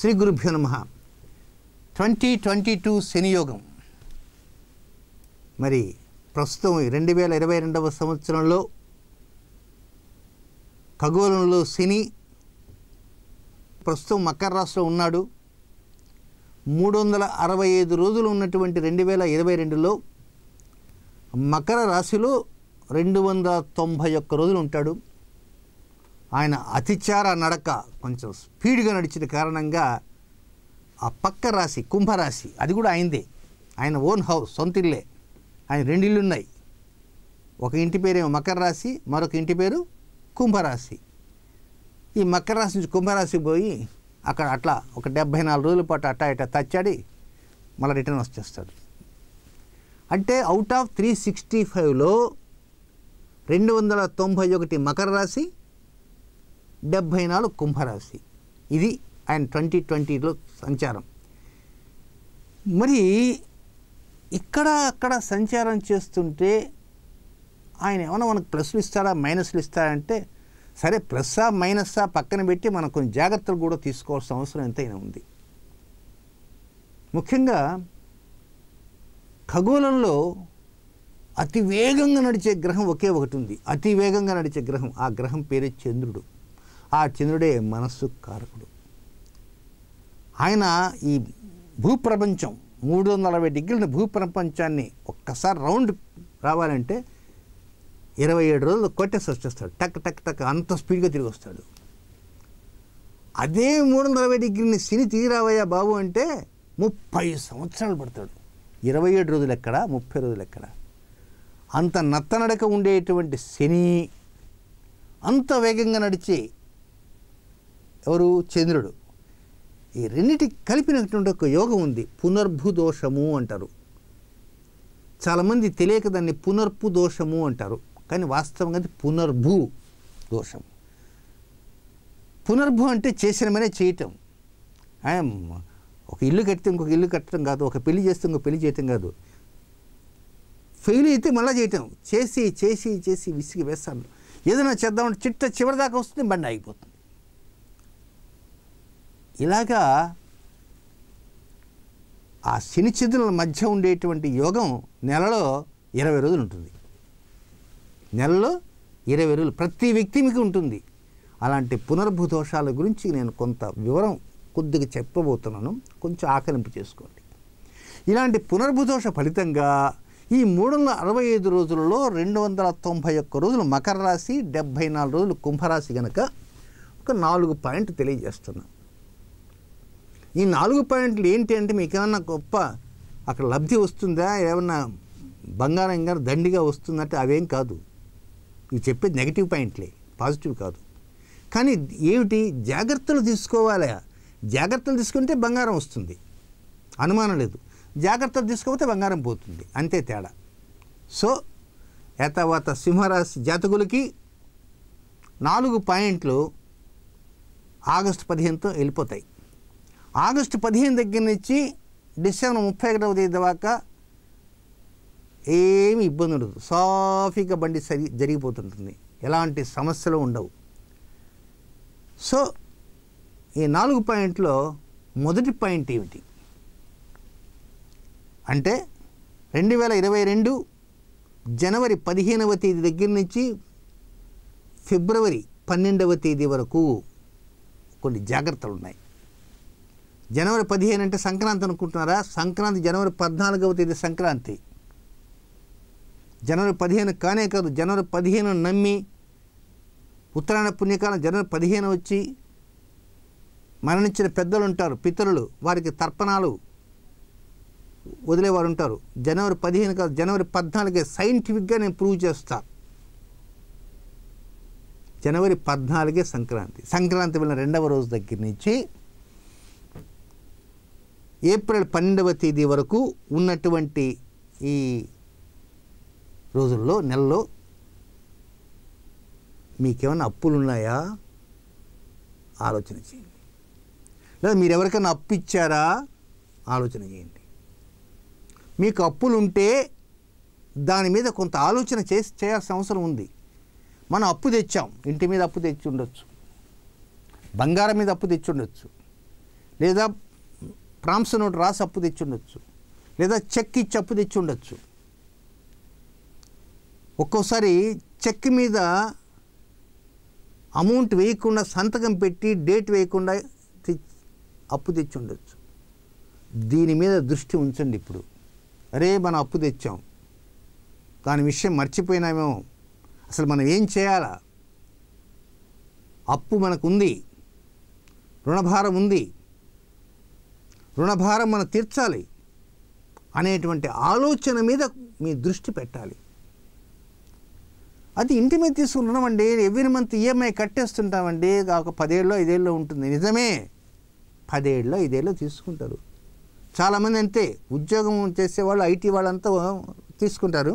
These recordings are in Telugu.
శ్రీ గురుభ్యో నమ ట్వంటీ ట్వంటీ టూ శనియోగం మరి ప్రస్తుతం రెండు వేల ఇరవై రెండవ సంవత్సరంలో ఖగోళంలో శని ప్రస్తుతం మకర రాష్ట్రం ఉన్నాడు మూడు వందల అరవై ఐదు రోజులు ఉన్నటువంటి రెండు వేల ఇరవై రెండులో మకర రాశిలో రెండు వందల తొంభై ఒక్క రోజులు ఉంటాడు ఆయన అతిచార నడక కొంచెం స్పీడ్గా నడిచిన కారణంగా ఆ పక్క రాశి కుంభరాశి అది కూడా ఆయనదే ఆయన ఓన్ హౌస్ సొంత ఇల్లే ఆయన రెండు ఇల్లు ఉన్నాయి ఒక ఇంటి పేరేమో మకర రాశి మరొక ఇంటి పేరు కుంభరాశి ఈ మకర రాశి నుంచి కుంభరాశి పోయి అక్కడ అట్లా ఒక డెబ్భై నాలుగు రోజుల పాటు అట్టా ఇట్టా తచ్చాడి మళ్ళీ రిటర్న్ వచ్చేస్తాడు అంటే అవుట్ ఆఫ్ త్రీ సిక్స్టీ ఫైవ్లో రెండు వందల తొంభై ఒకటి మకర రాశి డెబ్భై నాలుగు కుంభరాశి ఇది ఆయన ట్వంటీ ట్వంటీలో సంచారం మరి ఇక్కడ అక్కడ సంచారం చేస్తుంటే ఆయన ఏమైనా మనకు ప్లస్లు ఇస్తాడా మైనస్లు ఇస్తాడా అంటే సరే ప్లస్సా మైనస్సా పక్కన పెట్టి మనం కొన్ని జాగ్రత్తలు కూడా తీసుకోవాల్సిన అవసరం ఎంతైనా ఉంది ముఖ్యంగా ఖగోళంలో అతి వేగంగా నడిచే గ్రహం ఒకే ఒకటి ఉంది అతి వేగంగా నడిచే గ్రహం ఆ గ్రహం పేరే చంద్రుడు ఆ చంద్రుడే మనస్సు కారకుడు ఆయన ఈ భూప్రపంచం మూడు వందల నలభై డిగ్రీల భూప్రపంచాన్ని ఒక్కసారి రౌండ్ రావాలంటే ఇరవై ఏడు రోజులు కొట్టేసి వచ్చేస్తాడు టక్ టక్ టక్ అంత స్పీడ్గా తిరిగి వస్తాడు అదే మూడు వందల అరవై డిగ్రీని సిని తీరావయ్యా బాబు అంటే ముప్పై సంవత్సరాలు పడతాడు ఇరవై ఏడు రోజులు ఎక్కడ ముప్పై రోజులు ఎక్కడ అంత నత్తనడక ఉండేటువంటి శని అంత వేగంగా నడిచి ఎవరు చంద్రుడు ఈ రెండింటి కలిపినటువంటి ఒక యోగం ఉంది దోషము అంటారు చాలామంది తెలియక దాన్ని పునర్పు దోషము అంటారు కానీ వాస్తవంగా అది పునర్భూ దోషం పునర్భూ అంటే చేసిన మనే చేయటం ఒక ఇల్లు కట్టితే ఇంకొక ఇల్లు కట్టడం కాదు ఒక పెళ్లి చేస్తే ఇంకొక పెళ్లి చేయటం కాదు ఫెయిల్ అయితే మళ్ళీ చేయటం చేసి చేసి చేసి విసిగి వేస్తాను ఏదైనా చేద్దామంటే చిట్ట చివరిదాకా వస్తుంది బండి ఆగిపోతుంది ఇలాగా ఆ శనిచిదుల మధ్య ఉండేటువంటి యోగం నెలలో ఇరవై రోజులు ఉంటుంది నెలలో ఇరవై రోజులు ప్రతి వ్యక్తి మీకు ఉంటుంది అలాంటి పునర్భూ దోషాల గురించి నేను కొంత వివరం కొద్దిగా చెప్పబోతున్నాను కొంచెం ఆకలింపు చేసుకోండి ఇలాంటి పునర్భుదోష ఫలితంగా ఈ మూడు వందల అరవై ఐదు రోజులలో రెండు వందల తొంభై ఒక్క రోజులు మకర రాశి డెబ్భై నాలుగు రోజులు కుంభరాశి కనుక ఒక నాలుగు పాయింట్ తెలియజేస్తున్నాను ఈ నాలుగు పాయింట్లు ఏంటి అంటే మీకు ఏమన్నా గొప్ప అక్కడ లబ్ధి వస్తుందా ఏమన్నా బంగారం కానీ దండిగా వస్తుందంటే అవేం కాదు ఇవి చెప్పేది నెగిటివ్ పాయింట్లే పాజిటివ్ కాదు కానీ ఏమిటి జాగ్రత్తలు తీసుకోవాలి జాగ్రత్తలు తీసుకుంటే బంగారం వస్తుంది అనుమానం లేదు జాగ్రత్తలు తీసుకోకపోతే బంగారం పోతుంది అంతే తేడా సో ఏతావాత సింహరాశి జాతకులకి నాలుగు పాయింట్లు ఆగస్టు పదిహేనుతో వెళ్ళిపోతాయి ఆగస్టు పదిహేను దగ్గర నుంచి డిసెంబర్ ముప్పై ఒకటవ తేదీ దాకా ఏమి ఇబ్బంది ఉండదు సాఫీగా బండి సరి జరిగిపోతుంటుంది ఎలాంటి సమస్యలు ఉండవు సో ఈ నాలుగు పాయింట్లో మొదటి పాయింట్ ఏమిటి అంటే రెండు వేల ఇరవై రెండు జనవరి పదిహేనవ తేదీ దగ్గర నుంచి ఫిబ్రవరి పన్నెండవ తేదీ వరకు కొన్ని జాగ్రత్తలు ఉన్నాయి జనవరి పదిహేను అంటే సంక్రాంతి అనుకుంటున్నారా సంక్రాంతి జనవరి పద్నాలుగవ తేదీ సంక్రాంతి జనవరి పదిహేను కానే కాదు జనవరి పదిహేను నమ్మి ఉత్తరాయణ పుణ్యకాలం జనవరి పదిహేను వచ్చి మరణించిన పెద్దలు ఉంటారు పితరులు వారికి తర్పణాలు వదిలేవారు ఉంటారు జనవరి పదిహేను కాదు జనవరి పద్నాలుగే సైంటిఫిక్గా నేను ప్రూవ్ చేస్తాను జనవరి పద్నాలుగే సంక్రాంతి సంక్రాంతి వెళ్ళిన రెండవ రోజు దగ్గర నుంచి ఏప్రిల్ పన్నెండవ తేదీ వరకు ఉన్నటువంటి ఈ రోజుల్లో నెలలో మీకేమైనా అప్పులు ఉన్నాయా ఆలోచన చేయండి లేదా మీరు ఎవరికైనా అప్పు ఇచ్చారా ఆలోచన చేయండి మీకు అప్పులు ఉంటే దాని మీద కొంత ఆలోచన చేసి చేయాల్సిన అవసరం ఉంది మనం అప్పు తెచ్చాం ఇంటి మీద అప్పు తెచ్చి ఉండొచ్చు బంగారం మీద అప్పు తెచ్చి ఉండొచ్చు లేదా ప్రాంస నోటు రాసి అప్పు తెచ్చుండొచ్చు లేదా చెక్ ఇచ్చి అప్పు తెచ్చి ఉండొచ్చు ఒక్కోసారి చెక్ మీద అమౌంట్ వేయకుండా సంతకం పెట్టి డేట్ వేయకుండా అప్పు తెచ్చి ఉండొచ్చు దీని మీద దృష్టి ఉంచండి ఇప్పుడు అరే మనం అప్పు తెచ్చాం దాని విషయం మర్చిపోయినామేమో అసలు మనం ఏం చేయాలా అప్పు మనకుంది రుణభారం ఉంది రుణభారం మనం తీర్చాలి అనేటువంటి ఆలోచన మీద మీ దృష్టి పెట్టాలి అది ఇంటి మీద రుణం అండి ఎవ్రీ మంత్ ఈఎంఐ కట్టేస్తుంటామండి ఒక పదేళ్ళలో ఐదేళ్ళలో ఉంటుంది నిజమే పదేళ్ళలో ఐదేళ్ళలో తీసుకుంటారు చాలామంది అంతే ఉద్యోగం చేసేవాళ్ళు ఐటీ వాళ్ళంతా తీసుకుంటారు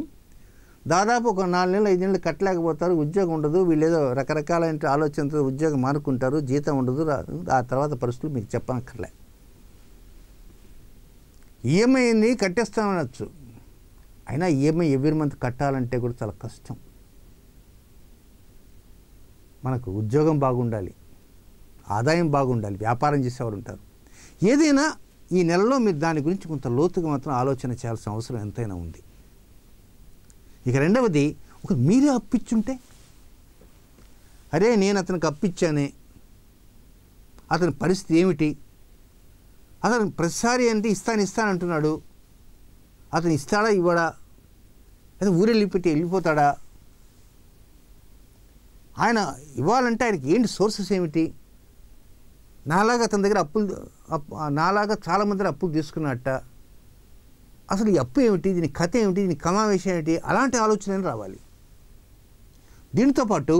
దాదాపు ఒక నాలుగు నెలలు ఐదు నెలలు కట్టలేకపోతారు ఉద్యోగం ఉండదు వీళ్ళు ఏదో రకరకాలైన ఆలోచనతో ఉద్యోగం మానుకుంటారు జీతం ఉండదు ఆ తర్వాత పరిస్థితులు మీకు చెప్పనక్కర్లేదు ఈఎంఐని కట్టేస్తామనొచ్చు అయినా ఈఎంఐ ఎవ్రీ మంత్ కట్టాలంటే కూడా చాలా కష్టం మనకు ఉద్యోగం బాగుండాలి ఆదాయం బాగుండాలి వ్యాపారం చేసేవారు ఉంటారు ఏదైనా ఈ నెలలో మీరు దాని గురించి కొంత లోతుగా మాత్రం ఆలోచన చేయాల్సిన అవసరం ఎంతైనా ఉంది ఇక రెండవది ఒక మీరే అప్పించుంటే అరే నేను అతనికి అప్పిచ్చానే అతని పరిస్థితి ఏమిటి అతను ప్రతిసారి అంటే ఇస్తాను ఇస్తాను అంటున్నాడు అతను ఇస్తాడా ఇవ్వడా లేదా వెళ్ళిపెట్టి వెళ్ళిపోతాడా ఆయన ఇవ్వాలంటే ఆయనకి ఏంటి సోర్సెస్ ఏమిటి నాలాగా అతని దగ్గర అప్పులు నాలాగా చాలామంది దగ్గర అప్పులు తీసుకున్నట్ట అసలు ఈ అప్పు ఏమిటి దీని కథ ఏమిటి దీని కమావేశం ఏమిటి అలాంటి ఆలోచన రావాలి దీనితో పాటు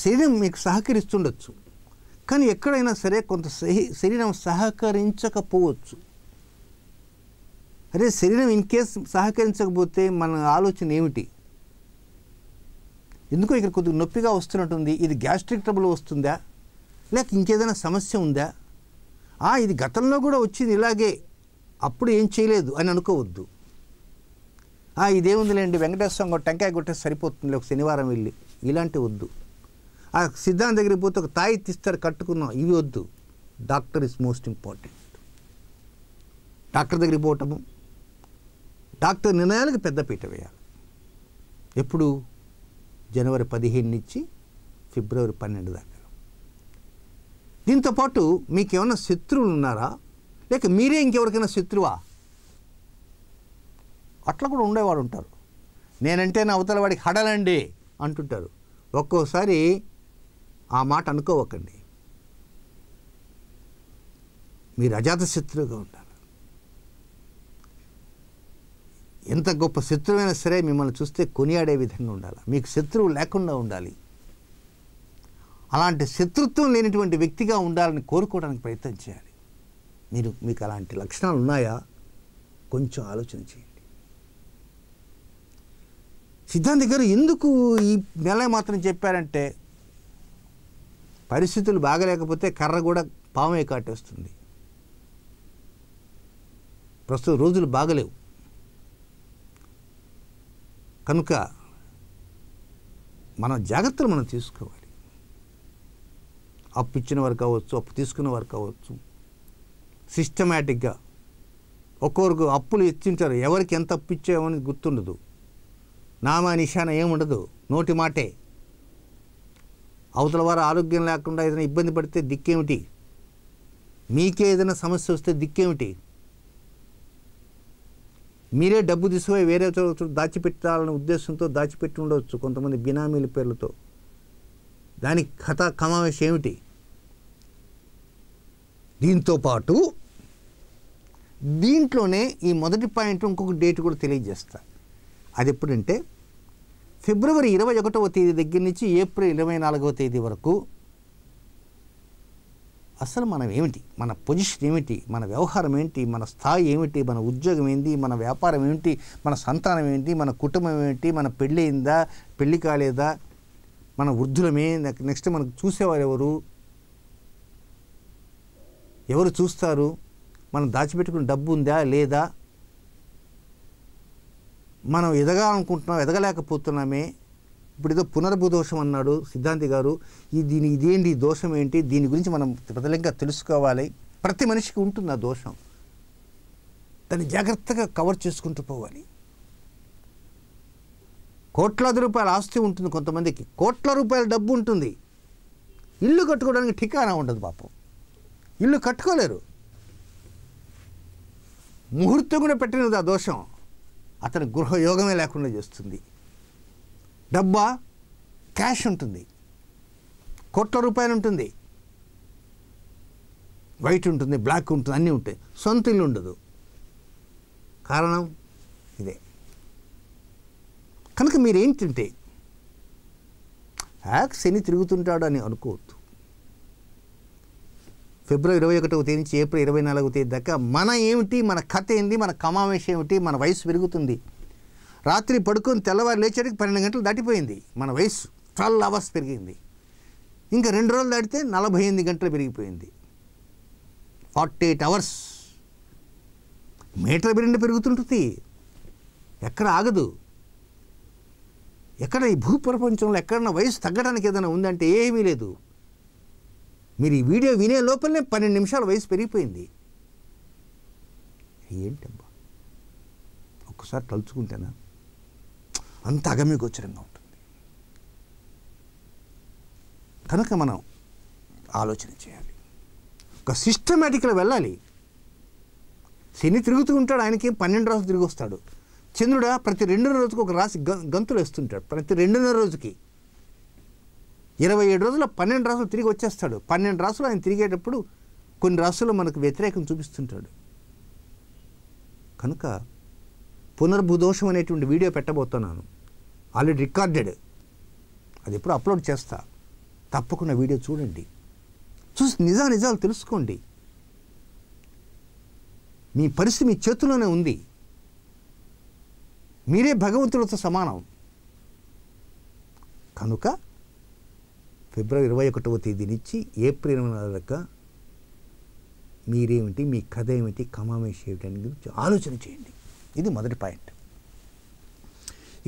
శరీరం మీకు సహకరిస్తుండొచ్చు కానీ ఎక్కడైనా సరే కొంత శరీరం సహకరించకపోవచ్చు అరే శరీరం ఇన్ కేస్ సహకరించకపోతే మన ఆలోచన ఏమిటి ఎందుకో ఇక్కడ కొద్దిగా నొప్పిగా వస్తున్నట్టుంది ఇది గ్యాస్ట్రిక్ ట్రబుల్ వస్తుందా లేక ఇంకేదైనా సమస్య ఉందా ఇది గతంలో కూడా వచ్చింది ఇలాగే అప్పుడు ఏం చేయలేదు అని అనుకోవద్దు ఇదేముందిలేండి వెంకటేశ్వర స్వామి టెంకాయ కొట్టేసి సరిపోతుంది ఒక శనివారం వెళ్ళి ఇలాంటి వద్దు ఆ సిద్ధాంతం దగ్గరికి పోతే ఒక తాయి తీస్తారు కట్టుకున్నాం ఇవి వద్దు doctor is most important doctor దగ్గరికి పోవటము డాక్టర్ నిర్ణయాలకు పెద్దపీట వేయాలి ఎప్పుడు జనవరి పదిహేను నుంచి ఫిబ్రవరి పన్నెండు దాకా దీంతోపాటు మీకు ఏమైనా శత్రువులు ఉన్నారా లేక మీరే ఇంకెవరికైనా శత్రువా అట్లా కూడా ఉండేవాడు ఉంటారు నేనంటే నా అవతల వాడికి హడలండి అంటుంటారు ఒక్కోసారి ఆ మాట అనుకోవకండి మీరు అజాత శత్రువుగా ఉండాలి ఎంత గొప్ప శత్రువైనా సరే మిమ్మల్ని చూస్తే కొనియాడే విధంగా ఉండాలి మీకు శత్రువు లేకుండా ఉండాలి అలాంటి శత్రుత్వం లేనిటువంటి వ్యక్తిగా ఉండాలని కోరుకోవడానికి ప్రయత్నం చేయాలి మీరు మీకు అలాంటి లక్షణాలు ఉన్నాయా కొంచెం ఆలోచన చేయండి సిద్ధాంతి గారు ఎందుకు ఈ నెల మాత్రం చెప్పారంటే పరిస్థితులు బాగలేకపోతే కర్ర కూడా పామే కాటేస్తుంది ప్రస్తుత రోజులు బాగలేవు కనుక మన జాగ్రత్తలు మనం తీసుకోవాలి అప్పు ఇచ్చిన వారు కావచ్చు అప్పు తీసుకున్న వారు కావచ్చు సిస్టమేటిక్గా ఒక్కొక్కరు అప్పులు ఇచ్చింటారు ఎవరికి ఎంత అప్పు ఇచ్చామని గుర్తుండదు నామా నిశాన ఏముండదు నోటి మాటే అవతల వారు ఆరోగ్యం లేకుండా ఏదైనా ఇబ్బంది పడితే దిక్కేమిటి మీకే ఏదైనా సమస్య వస్తే దిక్కేమిటి మీరే డబ్బు తీసుకుపోయి వేరే చోట దాచిపెట్టాలనే ఉద్దేశంతో దాచిపెట్టి ఉండవచ్చు కొంతమంది బినామీల పేర్లతో దానికి కథ కమావేశం ఏమిటి దీంతోపాటు దీంట్లోనే ఈ మొదటి పాయింట్ ఇంకొక డేట్ కూడా తెలియజేస్తా అది ఎప్పుడంటే ఫిబ్రవరి ఇరవై ఒకటవ తేదీ దగ్గర నుంచి ఏప్రిల్ ఇరవై నాలుగవ తేదీ వరకు అసలు మనం ఏమిటి మన పొజిషన్ ఏమిటి మన వ్యవహారం ఏంటి మన స్థాయి ఏమిటి మన ఉద్యోగం ఏంటి మన వ్యాపారం ఏమిటి మన సంతానం ఏంటి మన కుటుంబం ఏమిటి మన పెళ్ళయిందా పెళ్ళి కాలేదా మన వృద్ధులమే నెక్స్ట్ మనకు చూసేవారు ఎవరు ఎవరు చూస్తారు మనం దాచిపెట్టుకున్న డబ్బు ఉందా లేదా మనం ఎదగాలనుకుంటున్నాం ఎదగలేకపోతున్నామే ఇప్పుడు ఏదో దోషం అన్నాడు సిద్ధాంతి గారు ఈ దీని ఇదేంటి దోషం ఏంటి దీని గురించి మనం ప్రజలంగా తెలుసుకోవాలి ప్రతి మనిషికి ఉంటుంది ఆ దోషం దాన్ని జాగ్రత్తగా కవర్ చేసుకుంటూ పోవాలి కోట్లాది రూపాయల ఆస్తి ఉంటుంది కొంతమందికి కోట్ల రూపాయల డబ్బు ఉంటుంది ఇల్లు కట్టుకోవడానికి ఠికానా ఉండదు పాపం ఇల్లు కట్టుకోలేరు ముహూర్తం కూడా పెట్టినది ఆ దోషం అతని గృహయోగమే లేకుండా చేస్తుంది డబ్బా క్యాష్ ఉంటుంది కోట్ల రూపాయలు ఉంటుంది వైట్ ఉంటుంది బ్లాక్ ఉంటుంది అన్నీ ఉంటాయి సొంత ఇల్లు ఉండదు కారణం ఇదే కనుక మీరేం తింటే యాక్స్ ఎన్ని తిరుగుతుంటాడు అని అనుకోవద్దు ఫిబ్రవరి ఇరవై ఒకటవ తేదీ నుంచి ఏప్రిల్ ఇరవై నాలుగవ తేదీ దాకా మన ఏమిటి మన కథ ఏంటి మన కమావేశం ఏమిటి మన వయసు పెరుగుతుంది రాత్రి పడుకొని తెల్లవారు లేచేటికి పన్నెండు గంటలు దాటిపోయింది మన వయసు ట్వెల్వ్ అవర్స్ పెరిగింది ఇంకా రెండు రోజులు దాటితే నలభై ఎనిమిది గంటలు పెరిగిపోయింది ఫార్టీ ఎయిట్ అవర్స్ మీటర్ బిరెండు పెరుగుతుంటుంది ఎక్కడ ఆగదు ఎక్కడ ఈ భూప్రపంచంలో ఎక్కడన్నా వయసు తగ్గడానికి ఏదైనా ఉందంటే ఏమీ లేదు మీరు ఈ వీడియో వినే లోపలనే పన్నెండు నిమిషాల వయసు పెరిగిపోయింది ఏంటబ్బా ఒక్కసారి తలుచుకుంటేనా అంత అగమ్యగోచరంగా ఉంటుంది కనుక మనం ఆలోచన చేయాలి ఒక సిస్టమేటిక్గా వెళ్ళాలి శని తిరుగుతూ ఉంటాడు ఆయనకి పన్నెండు రోజులు తిరిగి వస్తాడు చంద్రుడు ప్రతి రెండున్నర రోజుకి ఒక రాశి గంతులు వేస్తుంటాడు ప్రతి రెండున్నర రోజుకి ఇరవై ఏడు రోజుల పన్నెండు రాసులు తిరిగి వచ్చేస్తాడు పన్నెండు రాసులు ఆయన తిరిగేటప్పుడు కొన్ని రాసులు మనకు వ్యతిరేకం చూపిస్తుంటాడు కనుక పునర్భుదోషం అనేటువంటి వీడియో పెట్టబోతున్నాను ఆల్రెడీ రికార్డెడ్ అది ఎప్పుడు అప్లోడ్ చేస్తా తప్పకుండా వీడియో చూడండి చూసి నిజా నిజాలు తెలుసుకోండి మీ పరిస్థితి మీ చేతిలోనే ఉంది మీరే భగవంతుడితో సమానం కనుక ఫిబ్రవరి ఇరవై ఒకటవ తేదీ నుంచి ఏప్రిల్ ఇరవై నాలుగు దాకా మీరేమిటి మీ కథ ఏమిటి కమామేష్ ఏమిటి అని గురించి ఆలోచన చేయండి ఇది మొదటి పాయింట్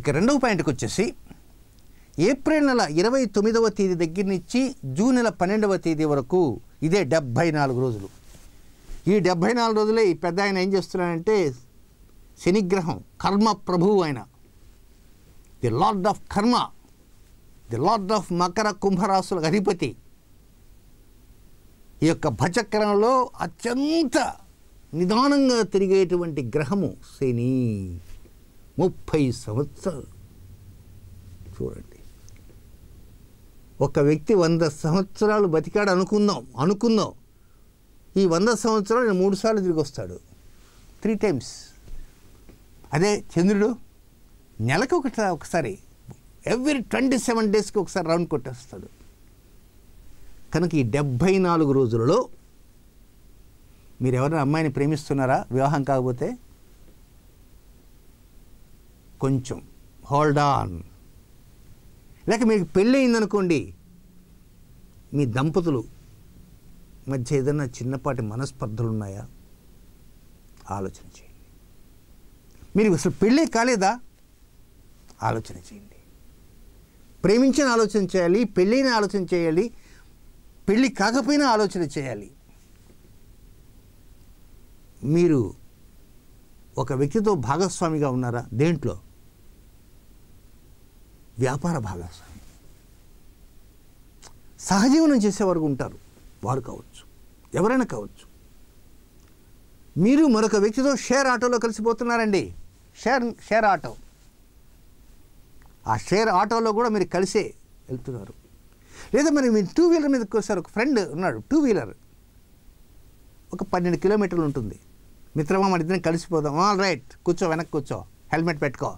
ఇక రెండవ పాయింట్కి వచ్చేసి ఏప్రిల్ నెల ఇరవై తొమ్మిదవ తేదీ దగ్గర నుంచి జూన్ నెల పన్నెండవ తేదీ వరకు ఇదే డెబ్భై నాలుగు రోజులు ఈ డెబ్భై నాలుగు రోజులే ఈ పెద్ద ఆయన ఏం చేస్తున్నాడంటే శనిగ్రహం కర్మ ప్రభువు ఆయన the lord of karma the lord of మకర కుంభరాశుల అధిపతి ఈ యొక్క భచక్రంలో అత్యంత నిదానంగా తిరిగేటువంటి గ్రహము శని ముప్పై సంవత్సరాలు చూడండి ఒక వ్యక్తి వంద సంవత్సరాలు బతికాడు అనుకుందాం అనుకుందాం ఈ వంద సంవత్సరాలు మూడు సార్లు తిరిగి వస్తాడు త్రీ టైమ్స్ అదే చంద్రుడు నెలకు ఒకసారి ఎవ్రీ ట్వంటీ సెవెన్ డేస్కి ఒకసారి రౌండ్ కొట్టేస్తాడు కనుక ఈ డెబ్భై నాలుగు రోజులలో మీరు ఎవరైనా అమ్మాయిని ప్రేమిస్తున్నారా వివాహం కాకపోతే కొంచెం హోల్డ్ ఆన్ లేక మీకు పెళ్ళి అయిందనుకోండి మీ దంపతులు మధ్య ఏదైనా చిన్నపాటి మనస్పర్ధలు ఉన్నాయా ఆలోచన చేయండి మీరు అసలు పెళ్ళే కాలేదా ఆలోచన చేయండి ప్రేమించిన ఆలోచన చేయాలి పెళ్ళైన ఆలోచన చేయాలి పెళ్ళి కాకపోయినా ఆలోచన చేయాలి మీరు ఒక వ్యక్తితో భాగస్వామిగా ఉన్నారా దేంట్లో వ్యాపార భాగస్వామి సహజీవనం చేసేవారు ఉంటారు వారు కావచ్చు ఎవరైనా కావచ్చు మీరు మరొక వ్యక్తితో షేర్ ఆటోలో కలిసిపోతున్నారండి షేర్ షేర్ ఆటో ఆ షేర్ ఆటోలో కూడా మీరు కలిసే వెళ్తున్నారు లేదా మరి మీరు టూ వీలర్ మీదకి ఒకసారి ఒక ఫ్రెండ్ ఉన్నాడు టూ వీలర్ ఒక పన్నెండు కిలోమీటర్లు ఉంటుంది మిత్రమా మన ఇద్దరం కలిసిపోదాం ఆల్ రైట్ కూర్చో వెనక్కి కూర్చో హెల్మెట్ పెట్టుకో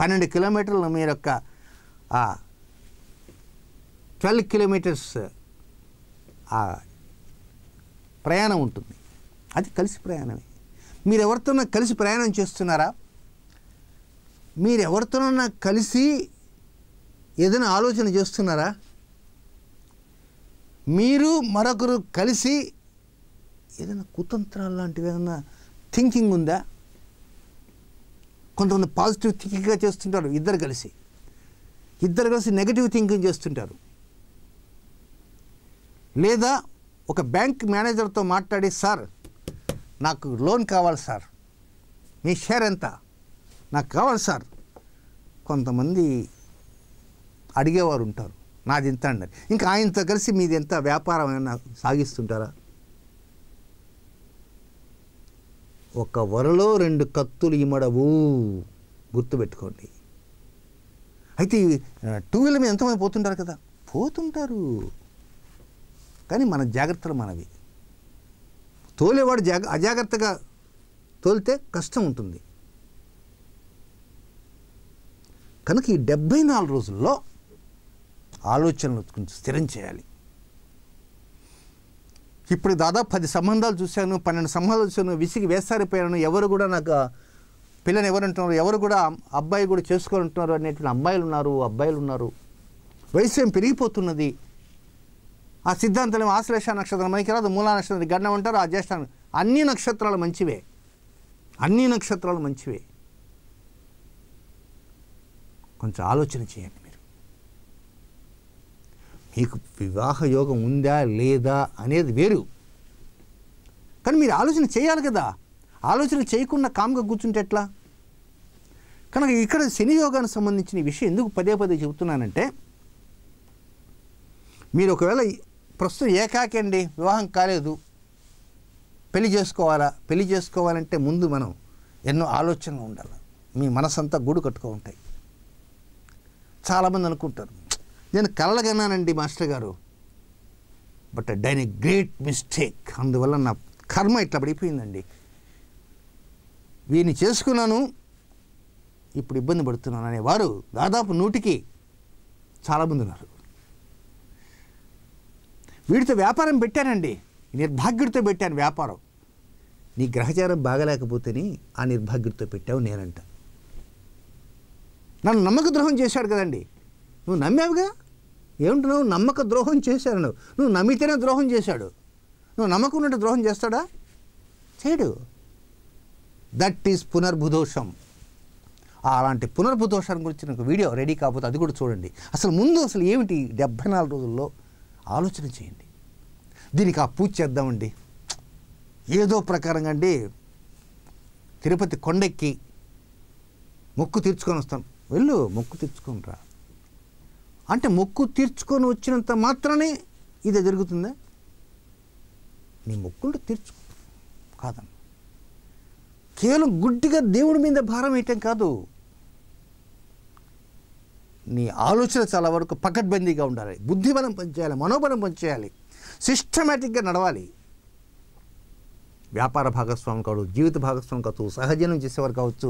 పన్నెండు కిలోమీటర్లు మీరు ఒక ట్వెల్వ్ కిలోమీటర్స్ ప్రయాణం ఉంటుంది అది కలిసి ప్రయాణమే మీరు ఎవరితోనో కలిసి ప్రయాణం చేస్తున్నారా మీరు ఎవరితోనన్నా కలిసి ఏదైనా ఆలోచన చేస్తున్నారా మీరు మరొకరు కలిసి ఏదైనా కుతంత్రాలు లాంటివి ఏదైనా థింకింగ్ ఉందా కొంతమంది పాజిటివ్ థింకింగ్గా చేస్తుంటారు ఇద్దరు కలిసి ఇద్దరు కలిసి నెగిటివ్ థింకింగ్ చేస్తుంటారు లేదా ఒక బ్యాంక్ మేనేజర్తో మాట్లాడి సార్ నాకు లోన్ కావాలి సార్ మీ షేర్ ఎంత నాకు కావాలి సార్ కొంతమంది అడిగేవారు ఉంటారు నాది ఇంత అన్నారు ఇంకా ఆయనతో కలిసి మీది ఎంత వ్యాపారం అయినా సాగిస్తుంటారా ఒక వరలో రెండు కత్తులు ఇమడవు గుర్తుపెట్టుకోండి అయితే టూ వీలర్ మీద ఎంతమంది పోతుంటారు కదా పోతుంటారు కానీ మన జాగ్రత్తలు మనవి తోలేవాడు జాగ్ అజాగ్రత్తగా తోలితే కష్టం ఉంటుంది కనుక ఈ డెబ్బై నాలుగు రోజుల్లో ఆలోచనలు కొంచెం స్థిరం చేయాలి ఇప్పుడు దాదాపు పది సంబంధాలు చూశాను పన్నెండు సంబంధాలు చూశాను విసిగి వేసారిపోయాను ఎవరు కూడా నాకు పిల్లని అంటున్నారు ఎవరు కూడా అబ్బాయి కూడా చేసుకొని ఉంటున్నారు అనేటువంటి అమ్మాయిలు ఉన్నారు అబ్బాయిలు ఉన్నారు వయసు ఏం పెరిగిపోతున్నది ఆ సిద్ధాంతం ఏమో ఆశ్లేష నక్షత్రం మనకి రాదు మూలా నక్షత్రం గండం అంటారు ఆ జ్యేష్ఠ అన్ని నక్షత్రాలు మంచివే అన్ని నక్షత్రాలు మంచివే కొంచెం ఆలోచన చేయండి మీరు మీకు వివాహ యోగం ఉందా లేదా అనేది వేరు కానీ మీరు ఆలోచన చేయాలి కదా ఆలోచన చేయకుండా కామ్గా కూర్చుంటే ఎట్లా కనుక ఇక్కడ శని యోగానికి సంబంధించిన విషయం ఎందుకు పదే పదే చెబుతున్నానంటే మీరు ఒకవేళ ప్రస్తుతం ఏకాకండి వివాహం కాలేదు పెళ్లి చేసుకోవాలా పెళ్లి చేసుకోవాలంటే ముందు మనం ఎన్నో ఆలోచనలు ఉండాలి మీ మనసంతా గూడు కట్టుకో ఉంటాయి చాలామంది అనుకుంటారు నేను కలలుగన్నానండి మాస్టర్ గారు but done a great mistake అందువల్ల నా కర్మ ఇట్లా పడిపోయిందండి వీని చేసుకున్నాను ఇప్పుడు ఇబ్బంది పడుతున్నాను అనేవారు దాదాపు నూటికి చాలామంది ఉన్నారు వీడితో వ్యాపారం పెట్టానండి నిర్భాగ్యుడితో పెట్టాను వ్యాపారం నీ గ్రహచారం బాగలేకపోతేనే ఆ నిర్భాగ్యుడితో పెట్టావు నేనంట నన్ను నమ్మక ద్రోహం చేశాడు కదండి నువ్వు నమ్మావుగా ఏమిటి నమ్మక ద్రోహం చేశాడు నువ్వు నువ్వు నమ్మితేనే ద్రోహం చేశాడు నువ్వు నమ్మకున్నట్టు ద్రోహం చేస్తాడా చేయడు దట్ ఈస్ పునర్భుదోషం అలాంటి పునర్భుదోషాన్ని గురించి నాకు వీడియో రెడీ కాకపోతే అది కూడా చూడండి అసలు ముందు అసలు ఏమిటి డెబ్బై నాలుగు రోజుల్లో ఆలోచన చేయండి దీనికి ఆ పూజ చేద్దామండి ఏదో ప్రకారంగా అండి తిరుపతి కొండెక్కి మొక్కు తీర్చుకొని వస్తాం వెళ్ళు మొక్కు రా అంటే మొక్కు తీర్చుకొని వచ్చినంత మాత్రమే ఇది జరుగుతుందా నీ మొక్కుంటే తీర్చుకో కాదమ్మ కేవలం గుడ్డిగా దేవుడి మీద భారం వేయటం కాదు నీ ఆలోచన చాలా వరకు పకడ్బందీగా ఉండాలి బుద్ధిబలం పనిచేయాలి మనోబలం పనిచేయాలి సిస్టమేటిక్గా నడవాలి వ్యాపార భాగస్వామి కావచ్చు జీవిత భాగస్వామి కావచ్చు సహజనం చేసేవారు కావచ్చు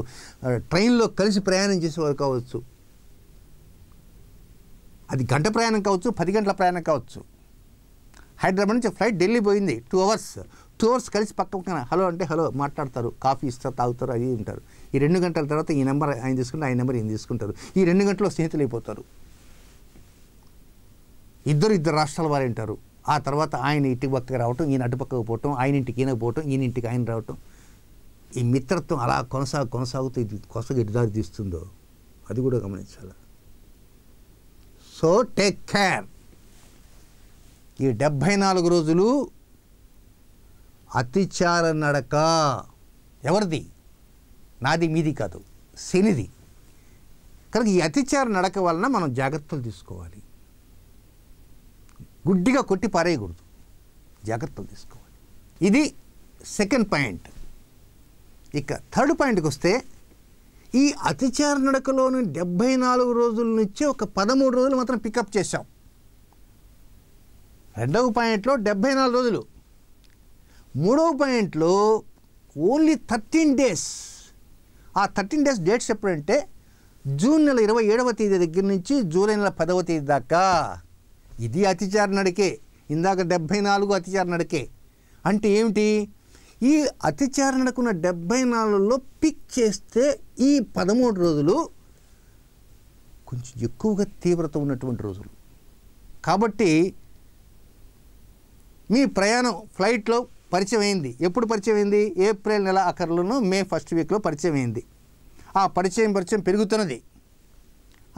ట్రైన్లో కలిసి ప్రయాణం చేసేవారు కావచ్చు అది గంట ప్రయాణం కావచ్చు పది గంటల ప్రయాణం కావచ్చు హైదరాబాద్ నుంచి ఫ్లైట్ ఢిల్లీ పోయింది టూ అవర్స్ టూ అవర్స్ కలిసి పక్క పక్కన హలో అంటే హలో మాట్లాడతారు కాఫీ ఇస్తారు తాగుతారు అది ఉంటారు ఈ రెండు గంటల తర్వాత ఈ నెంబర్ ఆయన తీసుకుంటే ఆయన నెంబర్ ఈయన తీసుకుంటారు ఈ రెండు గంటల్లో స్నేహితులు అయిపోతారు ఇద్దరు ఇద్దరు రాష్ట్రాల వారు ఉంటారు ఆ తర్వాత ఆయన ఇటు పక్కకు రావటం ఈయన అటుపక్కకు పోవటం ఆయన ఇంటికి ఈయన పోవటం ఈయన ఇంటికి ఆయన రావటం ఈ మిత్రత్వం అలా కొనసాగు కొనసాగుతూ ఇది కొసగా ఎటుదారి తీస్తుందో అది కూడా గమనించాలి సో టేక్ కేర్ ఈ డెబ్భై నాలుగు రోజులు అతిచార నడక ఎవరిది నాది మీది కాదు శనిది కనుక ఈ అతిచార నడక వలన మనం జాగ్రత్తలు తీసుకోవాలి గుడ్డిగా కొట్టి పారేయకూడదు జాగ్రత్తలు తీసుకోవాలి ఇది సెకండ్ పాయింట్ ఇక థర్డ్ పాయింట్కి వస్తే ఈ అతిచార నడకలోని డెబ్భై నాలుగు రోజుల నుంచి ఒక పదమూడు రోజులు మాత్రం పికప్ చేశాం రెండవ పాయింట్లో డెబ్భై నాలుగు రోజులు మూడవ పాయింట్లో ఓన్లీ థర్టీన్ డేస్ ఆ థర్టీన్ డేస్ డేట్స్ ఎప్పుడంటే జూన్ నెల ఇరవై ఏడవ తేదీ దగ్గర నుంచి జూలై నెల పదవ తేదీ దాకా ఇది అతిచార నడికే ఇందాక డెబ్భై నాలుగు అతిచార నడికే అంటే ఏమిటి ఈ అతిచార నడుకున్న డెబ్భై నాలుగులో పిక్ చేస్తే ఈ పదమూడు రోజులు కొంచెం ఎక్కువగా తీవ్రత ఉన్నటువంటి రోజులు కాబట్టి మీ ప్రయాణం ఫ్లైట్లో పరిచయం అయింది ఎప్పుడు పరిచయం అయింది ఏప్రిల్ నెల అఖరులను మే ఫస్ట్ వీక్లో పరిచయం అయింది ఆ పరిచయం పరిచయం పెరుగుతున్నది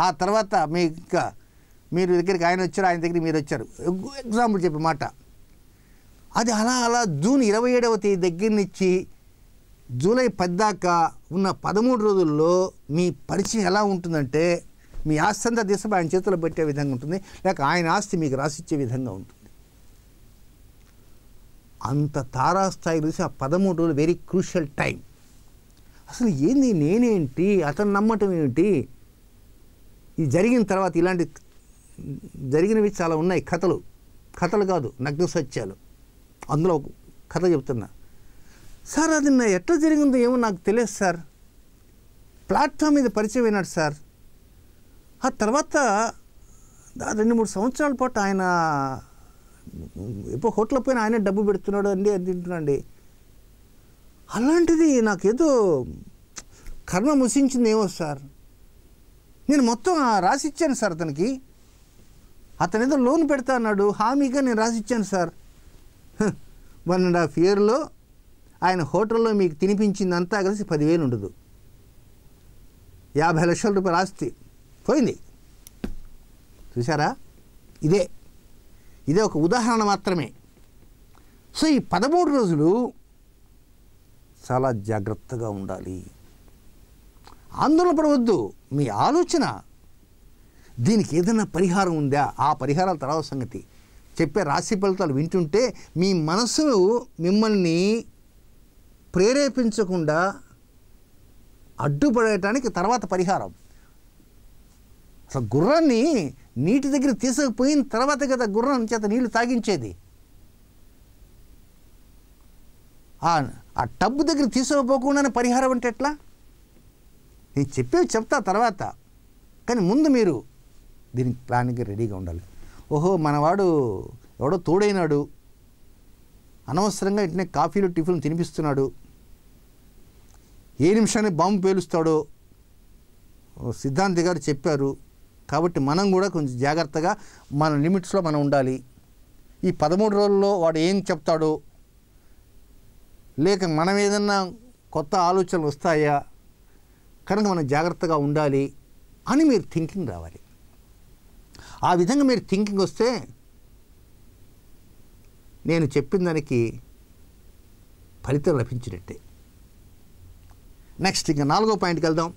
ఆ తర్వాత మీ ఇంకా మీరు దగ్గరికి ఆయన వచ్చారు ఆయన దగ్గరికి మీరు వచ్చారు ఎగ్జాంపుల్ చెప్పే మాట అది అలా అలా జూన్ ఇరవై ఏడవ తేదీ దగ్గర నుంచి జూలై పద్దాకా ఉన్న పదమూడు రోజుల్లో మీ పరిచయం ఎలా ఉంటుందంటే మీ ఆస్తి అంతా దిశ ఆయన చేతిలో పెట్టే విధంగా ఉంటుంది లేక ఆయన ఆస్తి మీకు రాసిచ్చే విధంగా ఉంటుంది అంత తారాస్థాయి చూసి ఆ పదమూడు రోజులు వెరీ క్రూషియల్ టైం అసలు ఏంది నేనేంటి అతను నమ్మటం ఏంటి ఇది జరిగిన తర్వాత ఇలాంటి జరిగినవి చాలా ఉన్నాయి కథలు కథలు కాదు నగ్న సత్యాలు అందులో ఒక కథ చెప్తున్నా సార్ అది నా ఎట్లా జరిగిందో ఏమో నాకు తెలియదు సార్ ప్లాట్ఫామ్ మీద పరిచయం అయినాడు సార్ ఆ తర్వాత రెండు మూడు సంవత్సరాల పాటు ఆయన ఎప్పుడు హోటల్ పోయిన ఆయనే డబ్బు పెడుతున్నాడు అండి అది తింటున్నాండి అలాంటిది నాకేదో కర్మ ముసించింది ఏమో సార్ నేను మొత్తం రాసిచ్చాను సార్ అతనికి అతను ఏదో లోన్ పెడతా అన్నాడు హామీగా నేను రాసిచ్చాను సార్ వన్ అండ్ హాఫ్ ఇయర్లో ఆయన హోటల్లో మీకు తినిపించిందంతా కలిసి పదివేలు ఉండదు యాభై లక్షల రూపాయలు ఆస్తి పోయింది చూసారా ఇదే ఇదే ఒక ఉదాహరణ మాత్రమే సో ఈ పదమూడు రోజులు చాలా జాగ్రత్తగా ఉండాలి ఆందోళన పడవద్దు మీ ఆలోచన దీనికి ఏదైనా పరిహారం ఉందా ఆ పరిహారాలు తర్వాత సంగతి చెప్పే రాశి ఫలితాలు వింటుంటే మీ మనసు మిమ్మల్ని ప్రేరేపించకుండా అడ్డుపడటానికి తర్వాత పరిహారం అసలు గుర్రాన్ని నీటి దగ్గర తీసుకుపోయిన తర్వాత కదా గుర్రం చేత నీళ్లు తాగించేది ఆ టబ్బు దగ్గర తీసుకుపోకుండానే పరిహారం అంటే ఎట్లా నేను చెప్పేవి చెప్తా తర్వాత కానీ ముందు మీరు దీనికి ప్లానింగ్కి రెడీగా ఉండాలి ఓహో మనవాడు ఎవడో తోడైనాడు అనవసరంగా ఇట్నే కాఫీలు టిఫిన్లు తినిపిస్తున్నాడు ఏ నిమిషాన్ని బాంబు పేలుస్తాడో సిద్ధాంతి గారు చెప్పారు కాబట్టి మనం కూడా కొంచెం జాగ్రత్తగా మన లిమిట్స్లో మనం ఉండాలి ఈ పదమూడు రోజుల్లో వాడు ఏం చెప్తాడో లేక మనం ఏదన్నా కొత్త ఆలోచనలు వస్తాయా కనుక మనం జాగ్రత్తగా ఉండాలి అని మీరు థింకింగ్ రావాలి ఆ విధంగా మీరు థింకింగ్ వస్తే నేను చెప్పిన దానికి ఫలితం లభించినట్టే నెక్స్ట్ ఇంకా నాలుగో పాయింట్కి వెళ్దాం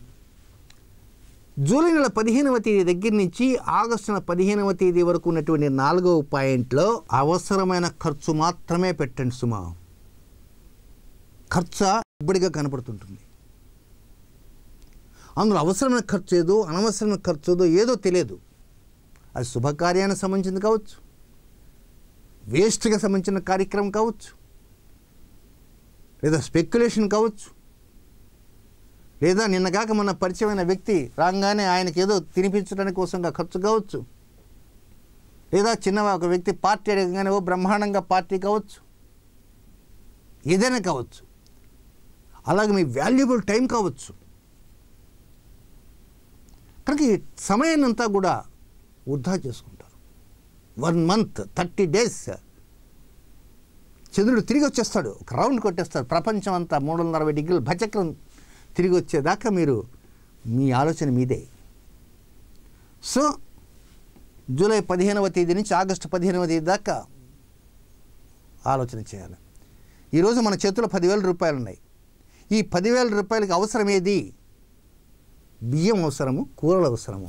జూలై నెల పదిహేనవ తేదీ దగ్గర నుంచి ఆగస్టు నెల పదిహేనవ తేదీ వరకు ఉన్నటువంటి నాలుగవ పాయింట్లో అవసరమైన ఖర్చు మాత్రమే పెట్టండి సుమా ఖర్చు ఇబ్బడిగా కనపడుతుంటుంది అందులో అవసరమైన ఖర్చు ఏదో అనవసరమైన ఖర్చు ఏదో ఏదో తెలియదు అది శుభకార్యానికి సంబంధించింది కావచ్చు వేస్ట్గా సంబంధించిన కార్యక్రమం కావచ్చు లేదా స్పెక్యులేషన్ కావచ్చు లేదా నిన్నగాక మన పరిచయమైన వ్యక్తి రాగానే ఆయనకి ఏదో తినిపించడానికి కోసంగా ఖర్చు కావచ్చు లేదా చిన్న ఒక వ్యక్తి పార్టీ అడగగానే ఓ బ్రహ్మాండంగా పార్టీ కావచ్చు ఏదైనా కావచ్చు అలాగే మీ వాల్యుబుల్ టైం కావచ్చు కనుక ఈ సమయాన్నంతా కూడా ఉద్ధా చేసుకుంటారు వన్ మంత్ థర్టీ డేస్ చంద్రుడు తిరిగి వచ్చేస్తాడు ఒక రౌండ్ కొట్టేస్తాడు ప్రపంచం అంతా మూడు వందల అరవై డిగ్రీలు భచక్రం తిరిగి వచ్చేదాకా మీరు మీ ఆలోచన మీదే సో జూలై పదిహేనవ తేదీ నుంచి ఆగస్టు పదిహేనవ తేదీ దాకా ఆలోచన చేయాలి ఈరోజు మన చేతిలో పదివేల రూపాయలు ఉన్నాయి ఈ పదివేల రూపాయలకి అవసరం ఏది బియ్యం అవసరము కూరలు అవసరము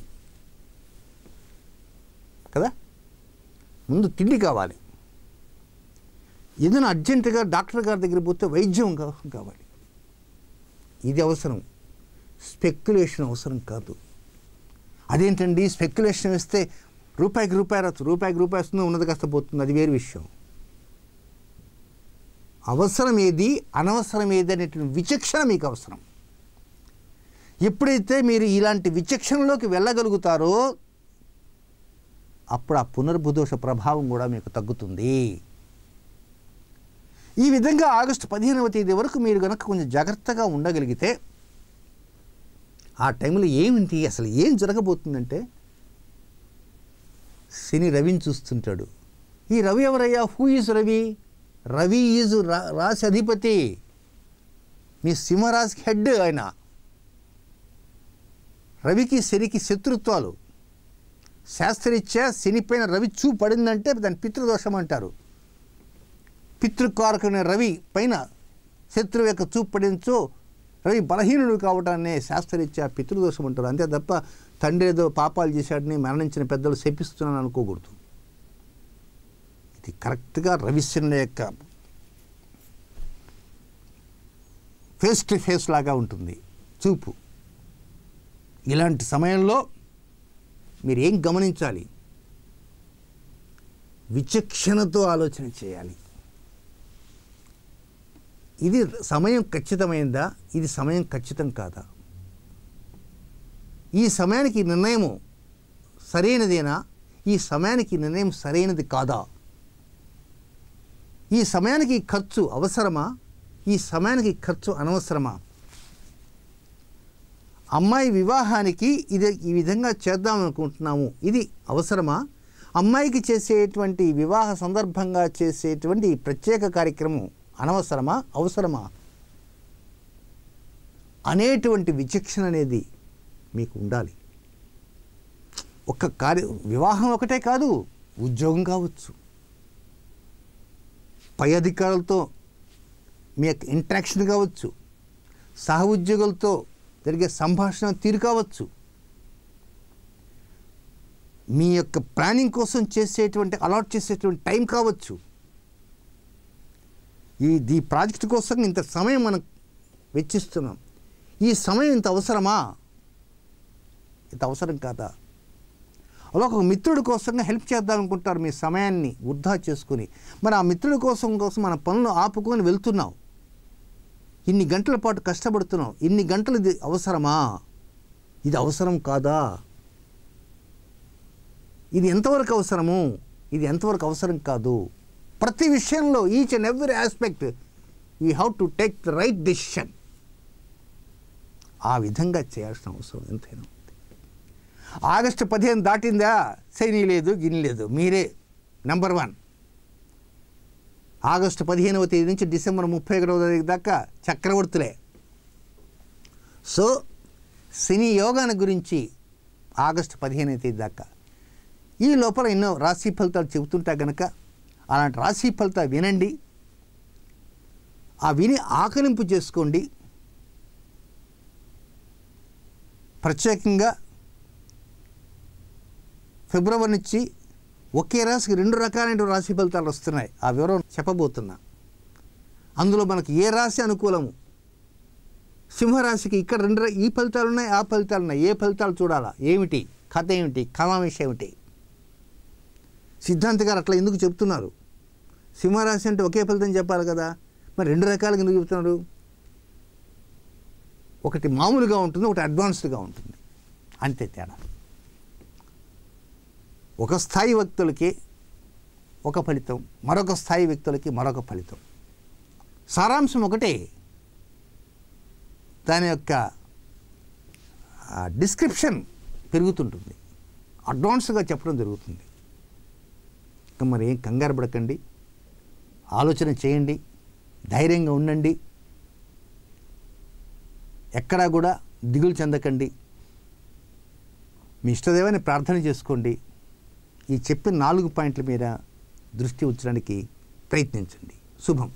కదా ముందు తిండి కావాలి ఏదైనా అర్జెంటుగా డాక్టర్ గారి దగ్గర పోతే వైద్యం కావాలి ఇది అవసరం స్పెక్యులేషన్ అవసరం కాదు అదేంటండి స్పెక్యులేషన్ ఇస్తే రూపాయికి రూపాయి రాదు రూపాయికి రూపాయి వస్తుంది ఉన్నది కాస్త పోతుంది అది వేరు విషయం అవసరం ఏది అనవసరం ఏది అనేటువంటి విచక్షణ మీకు అవసరం ఎప్పుడైతే మీరు ఇలాంటి విచక్షణలోకి వెళ్ళగలుగుతారో అప్పుడు ఆ పునర్భుదోష ప్రభావం కూడా మీకు తగ్గుతుంది ఈ విధంగా ఆగస్టు పదిహేనవ తేదీ వరకు మీరు కనుక కొంచెం జాగ్రత్తగా ఉండగలిగితే ఆ టైంలో ఏమిటి అసలు ఏం జరగబోతుందంటే శని రవిని చూస్తుంటాడు ఈ రవి ఎవరయ్యా who is Ravi Ravi is రాశి అధిపతి మీ సింహరాశికి హెడ్ ఆయన రవికి శనికి శత్రుత్వాలు శాస్త్రరీత్యా శనిపైన రవి చూ పడిందంటే దాని పితృదోషం అంటారు పితృకారకుని రవి పైన శత్రువు యొక్క చూపు పడించు రవి బలహీనుడు కావడాన్ని శాస్త్రరీత్యా పితృదోషం అంటారు అంతే తప్ప తండ్రి ఏదో పాపాలు చేశాడని మరణించిన పెద్దలు శపిస్తున్నాను అనుకోకూడదు ఇది కరెక్ట్గా రవిశనుల యొక్క ఫేస్ టు ఫేస్ లాగా ఉంటుంది చూపు ఇలాంటి సమయంలో మీరు ఏం గమనించాలి విచక్షణతో ఆలోచన చేయాలి ఇది సమయం ఖచ్చితమైందా ఇది సమయం ఖచ్చితం కాదా ఈ సమయానికి నిర్ణయము సరైనదేనా ఈ సమయానికి నిర్ణయం సరైనది కాదా ఈ సమయానికి ఖర్చు అవసరమా ఈ సమయానికి ఖర్చు అనవసరమా అమ్మాయి వివాహానికి ఇది ఈ విధంగా చేద్దాం అనుకుంటున్నాము ఇది అవసరమా అమ్మాయికి చేసేటువంటి వివాహ సందర్భంగా చేసేటువంటి ప్రత్యేక కార్యక్రమం అనవసరమా అవసరమా అనేటువంటి విచక్షణ అనేది మీకు ఉండాలి ఒక కార్య వివాహం ఒకటే కాదు ఉద్యోగం కావచ్చు పై అధికారులతో మీ యొక్క ఇంట్రాక్షన్ కావచ్చు సహ ఉద్యోగులతో జరిగే సంభాషణ తీరు కావచ్చు మీ యొక్క ప్లానింగ్ కోసం చేసేటువంటి అలాట్ చేసేటువంటి టైం కావచ్చు ఈ దీ ప్రాజెక్ట్ కోసం ఇంత సమయం మనం వెచ్చిస్తున్నాం ఈ సమయం ఇంత అవసరమా ఇంత అవసరం కాదా అలా ఒక మిత్రుడి కోసంగా హెల్ప్ చేద్దాం అనుకుంటారు మీ సమయాన్ని వృధా చేసుకుని మరి ఆ మిత్రుడి కోసం కోసం మన పనులు ఆపుకొని వెళ్తున్నావు ఇన్ని గంటల పాటు కష్టపడుతున్నాం ఇన్ని గంటలు ఇది అవసరమా ఇది అవసరం కాదా ఇది ఎంతవరకు అవసరము ఇది ఎంతవరకు అవసరం కాదు ప్రతి విషయంలో each and every aspect we have to take the right decision ఆ విధంగా చేయాల్సిన అవసరం ఎంతైనా ఉంది ఆగస్టు పదిహేను దాటిందా శని లేదు గిని లేదు మీరే నెంబర్ వన్ ఆగస్టు పదిహేనవ తేదీ నుంచి డిసెంబర్ ముప్పై ఒకటవ తేదీ దాకా చక్రవర్తులే సో శని యోగాన్ని గురించి ఆగస్టు పదిహేనవ తేదీ దాకా ఈ లోపల ఎన్నో రాశి ఫలితాలు చెబుతుంటా గనక అలాంటి రాశి ఫలితాలు వినండి ఆ విని ఆకలింపు చేసుకోండి ప్రత్యేకంగా ఫిబ్రవరి నుంచి ఒకే రాశికి రెండు రకాలైన రాశి ఫలితాలు వస్తున్నాయి ఆ వివరం చెప్పబోతున్నా అందులో మనకి ఏ రాశి అనుకూలము సింహరాశికి ఇక్కడ రెండు ఈ ఫలితాలు ఉన్నాయి ఆ ఫలితాలు ఉన్నాయి ఏ ఫలితాలు చూడాలా ఏమిటి కథ ఏమిటి కమామేష ఏమిటి సిద్ధాంత్ గారు అట్లా ఎందుకు చెప్తున్నారు సింహరాశి అంటే ఒకే ఫలితం చెప్పాలి కదా మరి రెండు రకాలుగా ఎందుకు చెప్తున్నారు ఒకటి మామూలుగా ఉంటుంది ఒకటి అడ్వాన్స్డ్గా ఉంటుంది అంతే తేడా ఒక స్థాయి వ్యక్తులకి ఒక ఫలితం మరొక స్థాయి వ్యక్తులకి మరొక ఫలితం సారాంశం ఒకటే దాని యొక్క డిస్క్రిప్షన్ పెరుగుతుంటుంది అడ్వాన్స్గా చెప్పడం జరుగుతుంది ఇంకా మరి ఏం కంగారు పడకండి ఆలోచన చేయండి ధైర్యంగా ఉండండి ఎక్కడా కూడా దిగులు చెందకండి మీ ఇష్టదేవాన్ని ప్రార్థన చేసుకోండి ఈ చెప్పిన నాలుగు పాయింట్ల మీద దృష్టి ఉంచడానికి ప్రయత్నించండి శుభం